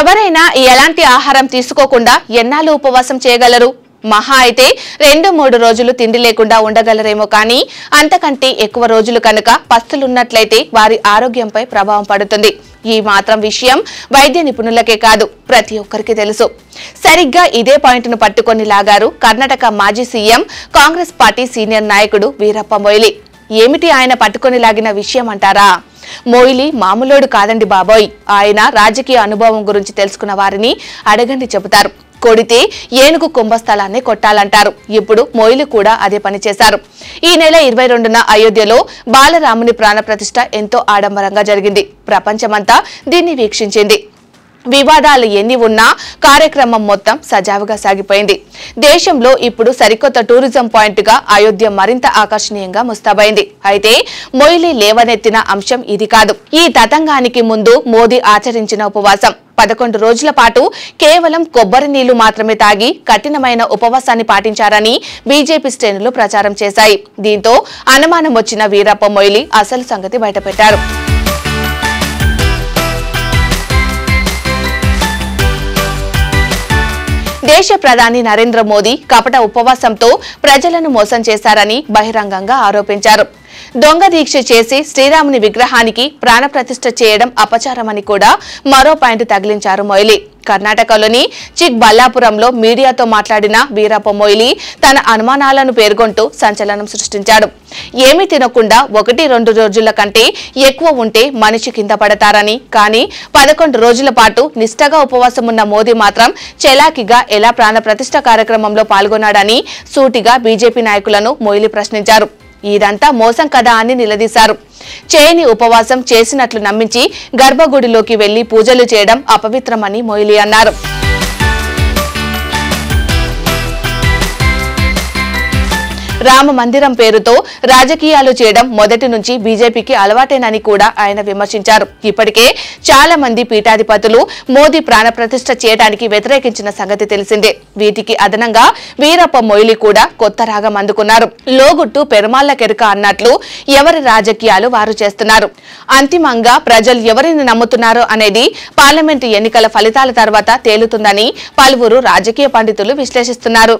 ఎవరైనా ఎలాంటి ఆహారం తీసుకోకుండా ఎన్నాళ్ళు ఉపవాసం చేయగలరు మహా అయితే రెండు మూడు రోజులు తిండి లేకుండా ఉండగలరేమో కానీ అంతకంటే ఎక్కువ రోజులు కనుక పస్తులున్నట్లయితే వారి ఆరోగ్యంపై ప్రభావం పడుతుంది ఈ మాత్రం విషయం వైద్య నిపుణులకే కాదు ప్రతి ఒక్కరికి తెలుసు సరిగ్గా ఇదే పాయింట్ను పట్టుకొని లాగారు కర్ణాటక మాజీ సీఎం కాంగ్రెస్ పార్టీ సీనియర్ నాయకుడు వీరప్ప మొయిలీ ఏమిటి ఆయన పట్టుకొని లాగిన విషయం అంటారా మోయిలి మామూలోడు కాదండి బాబోయ్ ఆయన రాజకీయ అనుభవం గురించి తెలుసుకున్న వారిని అడగండి చెబుతారు కొడితే ఏనుగు కుంభస్థలాన్ని కొట్టాలంటారు ఇప్పుడు మొయిలు కూడా అదే పని చేశారు ఈ నెల ఇరవై రెండున అయోధ్యలో బాలరాముని ప్రాణప్రతిష్ఠ ఎంతో ఆడంబరంగా జరిగింది ప్రపంచమంతా దీన్ని వీక్షించింది వివాదాలు ఎన్ని ఉన్నా కార్యక్రమం మొత్తం సజావుగా సాగిపోయింది దేశంలో ఇప్పుడు సరికొత్త టూరిజం పాయింట్గా అయోధ్య మరింత ఆకర్షణీయంగా ముస్తాబైంది అయితే మొయిలీ లేవనెత్తిన అంశం ఇది కాదు ఈ తతంగానికి ముందు మోదీ ఆచరించిన ఉపవాసం పదకొండు రోజుల పాటు కేవలం కొబ్బరి నీళ్లు మాత్రమే తాగి కఠినమైన ఉపవాసాన్ని పాటించారని బీజేపీ శ్రేణులు ప్రచారం చేశాయి దీంతో అనుమానం వచ్చిన వీరప్ప మొయిలీ అసలు సంగతి బయటపెట్టారు దేశ ప్రధాని నరేంద్ర మోదీ కపట ఉపవాసంతో ప్రజలను మోసం చేశారని బహిరంగంగా ఆరోపించారు దొంగ దీక్ష చేసి శ్రీరాముని విగ్రహానికి ప్రాణప్రతిష్ఠ చేయడం అపచారమని కూడా మరో పాయింట్ తగిలించారు మొయిలీ కర్ణాటకలోని చిక్ బల్లాపురంలో మీడియాతో మాట్లాడిన వీరప్ప మొయిలి తన అనుమానాలను పేర్కొంటూ సంచలనం సృష్టించాడు ఏమీ తినకుండా ఒకటి రెండు రోజుల కంటే ఎక్కువ ఉంటే మనిషి కింద పడతారని కానీ పదకొండు రోజుల పాటు నిష్ఠగా ఉపవాసం ఉన్న మోదీ మాత్రం చెలాకిగా ఎలా ప్రాణ ప్రతిష్ట కార్యక్రమంలో పాల్గొన్నాడని సూటిగా బీజేపీ నాయకులను మొయిలి ప్రశ్నించారు ఇదంతా మోసం కదా అని నిలదీశారు చేయని ఉపవాసం చేసినట్లు నమ్మించి గర్భగుడిలోకి వెళ్లి పూజలు చేయడం అపవిత్రమని మొయిలీ అన్నారు రామ మందిరం పేరుతో రాజకీయాలు చేయడం మొదటి నుంచి బీజేపీకి అలవాటేనని కూడా ఆయన విమర్శించారు ఇప్పటికే చాలా మంది పీఠాధిపతులు మోదీ ప్రాణప్రతిష్ఠ చేయడానికి వ్యతిరేకించిన సంగతి తెలిసిందే వీటికి అదనంగా వీరప్ప మొయిలి కూడా కొత్త రాగం అందుకున్నారు లోగుట్టు పెరుమాళ్ల కెరుక అన్నట్లు ఎవరి రాజకీయాలు వారు చేస్తున్నారు అంతిమంగా ప్రజలు ఎవరిని నమ్ముతున్నారో అనేది పార్లమెంటు ఎన్నికల ఫలితాల తర్వాత తేలుతుందని పలువురు రాజకీయ పండితులు విశ్లేషిస్తున్నారు